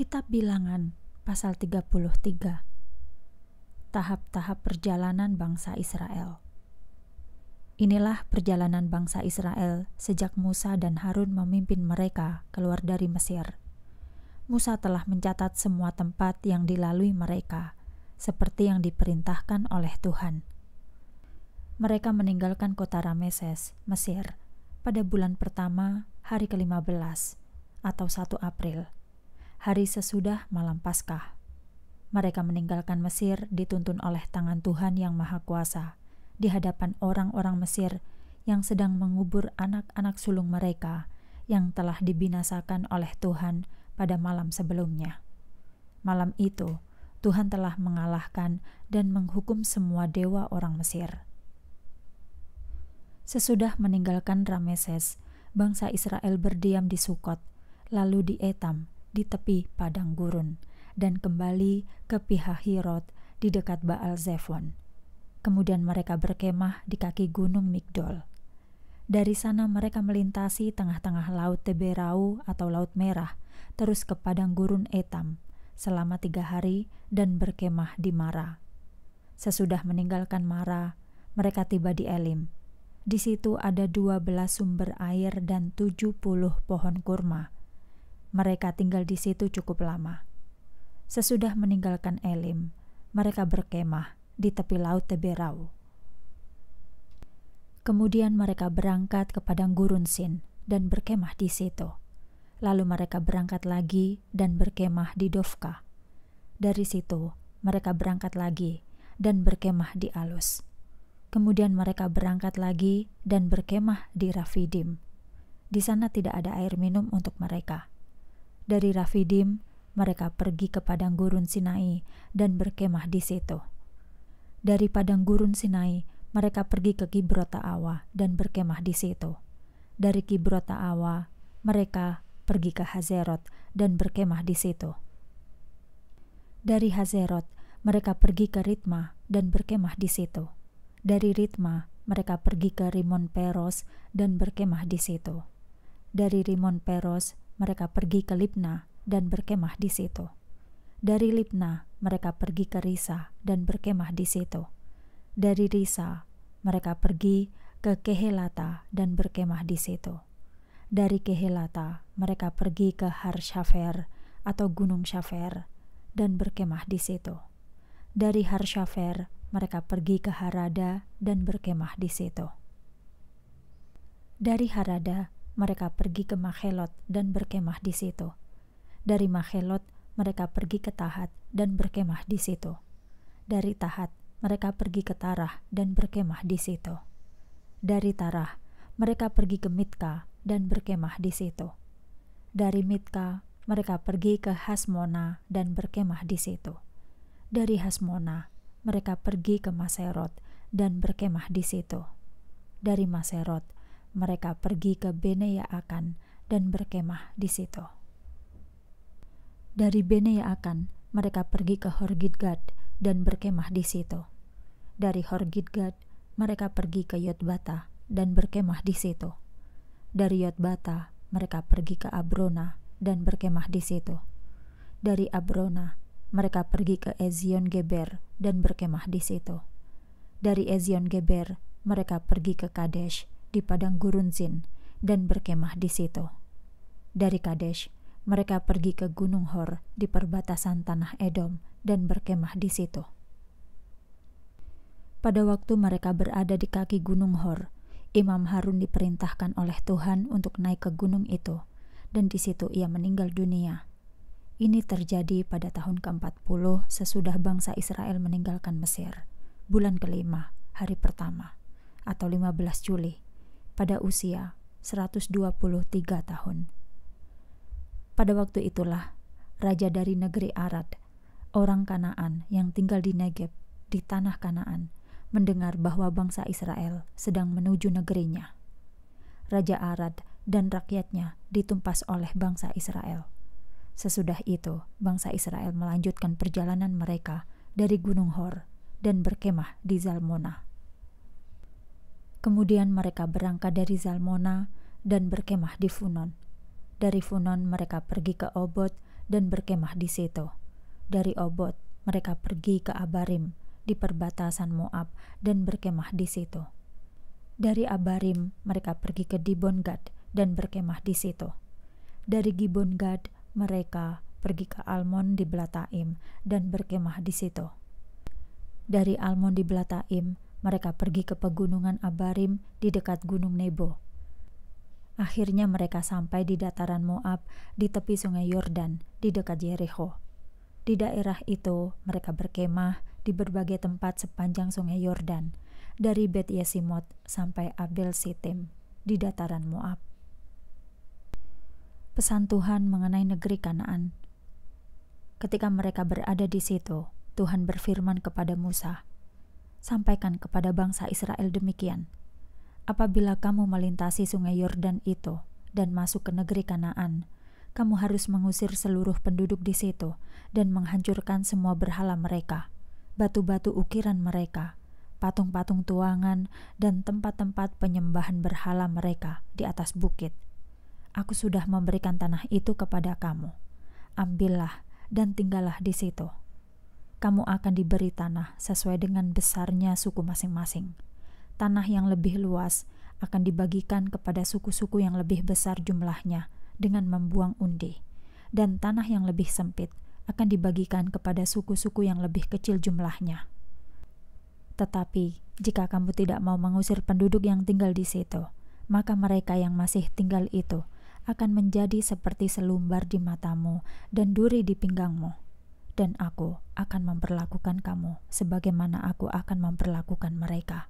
Kitab Bilangan pasal 33 Tahap-tahap perjalanan bangsa Israel Inilah perjalanan bangsa Israel sejak Musa dan Harun memimpin mereka keluar dari Mesir. Musa telah mencatat semua tempat yang dilalui mereka, seperti yang diperintahkan oleh Tuhan. Mereka meninggalkan kota Rameses, Mesir, pada bulan pertama, hari ke-15, atau 1 April, hari sesudah malam Paskah. Mereka meninggalkan Mesir dituntun oleh tangan Tuhan yang Maha Kuasa di hadapan orang-orang Mesir yang sedang mengubur anak-anak sulung mereka yang telah dibinasakan oleh Tuhan pada malam sebelumnya. Malam itu, Tuhan telah mengalahkan dan menghukum semua dewa orang Mesir. Sesudah meninggalkan Rameses, bangsa Israel berdiam di Sukot, lalu di Etam, di tepi padang gurun dan kembali ke pihak Hirot di dekat Baal Zephon. Kemudian mereka berkemah di kaki gunung Migdol. Dari sana mereka melintasi tengah-tengah laut Teberau atau Laut Merah, terus ke padang gurun Etam selama tiga hari dan berkemah di Mara. Sesudah meninggalkan Mara, mereka tiba di Elim, di situ ada dua belas sumber air dan tujuh puluh pohon kurma mereka tinggal di situ cukup lama. Sesudah meninggalkan Elim, mereka berkemah di tepi laut Teberau. Kemudian mereka berangkat ke padang gurun Sin dan berkemah di situ. Lalu mereka berangkat lagi dan berkemah di Dovka. Dari situ, mereka berangkat lagi dan berkemah di Alus. Kemudian mereka berangkat lagi dan berkemah di Rafidim. Di sana tidak ada air minum untuk mereka. Dari Rafidim, mereka pergi ke padang gurun Sinai dan berkemah di situ. Dari padang gurun Sinai, mereka pergi ke Kibrota Awa dan berkemah di situ. Dari Kibrota Awa, mereka pergi ke Hazerot dan berkemah di situ. Dari Hazerot, mereka pergi ke Ritma dan berkemah di situ. Dari Ritma, mereka pergi ke Rimon Peros dan berkemah di situ. Dari Rimon Peros, mereka pergi ke Libna dan berkemah di situ. Dari Libna, mereka pergi ke Risa dan berkemah di situ. Dari Risa, mereka pergi ke Kehelata dan berkemah di situ. Dari Kehelata, mereka pergi ke Harshafer atau Gunung Shafer dan berkemah di situ. Dari Harshafer, mereka pergi ke Harada dan berkemah di situ. Dari Harada, mereka pergi ke Mahelot dan berkemah di situ. Dari Mahelot, mereka pergi ke Tahat dan berkemah di situ. Dari Tahat, mereka pergi ke Tarah dan berkemah di situ. Dari Tarah, mereka pergi ke Mitka dan berkemah di situ. Dari Mitka, mereka pergi ke Hasmona dan berkemah di situ. Dari Hasmona, mereka pergi ke Maserot dan berkemah di situ. Dari Maserot, mereka pergi ke Bene Yaakan dan berkemah di situ. Dari Bene Yaakan, mereka pergi ke Horgidgad dan berkemah di situ. Dari Horgidgad, mereka pergi ke Yotbata dan berkemah di situ. Dari Yotbata, mereka pergi ke Abrona dan berkemah di situ. Dari Abrona, mereka pergi ke Ezion Geber dan berkemah di situ. Dari Ezion Geber, mereka pergi ke Kadesh di padang gurun Zin dan berkemah di situ. Dari Kadesh, mereka pergi ke Gunung Hor di perbatasan tanah Edom dan berkemah di situ. Pada waktu mereka berada di kaki Gunung Hor, Imam Harun diperintahkan oleh Tuhan untuk naik ke gunung itu, dan di situ ia meninggal dunia. Ini terjadi pada tahun ke-40 sesudah bangsa Israel meninggalkan Mesir, bulan kelima, hari pertama, atau 15 Juli pada usia 123 tahun. Pada waktu itulah raja dari negeri Arad, orang Kanaan yang tinggal di Negeb, di tanah Kanaan, mendengar bahwa bangsa Israel sedang menuju negerinya. Raja Arad dan rakyatnya ditumpas oleh bangsa Israel. Sesudah itu, bangsa Israel melanjutkan perjalanan mereka dari Gunung Hor dan berkemah di Zalmona. Kemudian mereka berangkat dari Zalmona dan berkemah di Funon. Dari Funon mereka pergi ke Obot dan berkemah di Seto. Dari Obot mereka pergi ke Abarim di perbatasan Moab dan berkemah di Seto. Dari Abarim mereka pergi ke Dibon Gad dan berkemah di Seto. Dari Gibon Gad mereka pergi ke Almon di Belataim dan berkemah di situ. Dari Almon di Belataim, mereka pergi ke pegunungan Abarim di dekat Gunung Nebo. Akhirnya mereka sampai di dataran Moab di tepi sungai Yordan di dekat Jericho. Di daerah itu mereka berkemah di berbagai tempat sepanjang sungai Yordan dari Bet Yesimot sampai Abel Sitim di dataran Moab. Pesan Tuhan mengenai negeri Kanaan. Ketika mereka berada di situ, Tuhan berfirman kepada Musa, Sampaikan kepada bangsa Israel demikian. Apabila kamu melintasi sungai Yordan itu dan masuk ke negeri Kanaan, kamu harus mengusir seluruh penduduk di situ dan menghancurkan semua berhala mereka, batu-batu ukiran mereka, patung-patung tuangan, dan tempat-tempat penyembahan berhala mereka di atas bukit. Aku sudah memberikan tanah itu kepada kamu. Ambillah dan tinggallah di situ kamu akan diberi tanah sesuai dengan besarnya suku masing-masing. Tanah yang lebih luas akan dibagikan kepada suku-suku yang lebih besar jumlahnya dengan membuang undi, dan tanah yang lebih sempit akan dibagikan kepada suku-suku yang lebih kecil jumlahnya. Tetapi, jika kamu tidak mau mengusir penduduk yang tinggal di situ, maka mereka yang masih tinggal itu akan menjadi seperti selumbar di matamu dan duri di pinggangmu dan aku akan memperlakukan kamu sebagaimana aku akan memperlakukan mereka.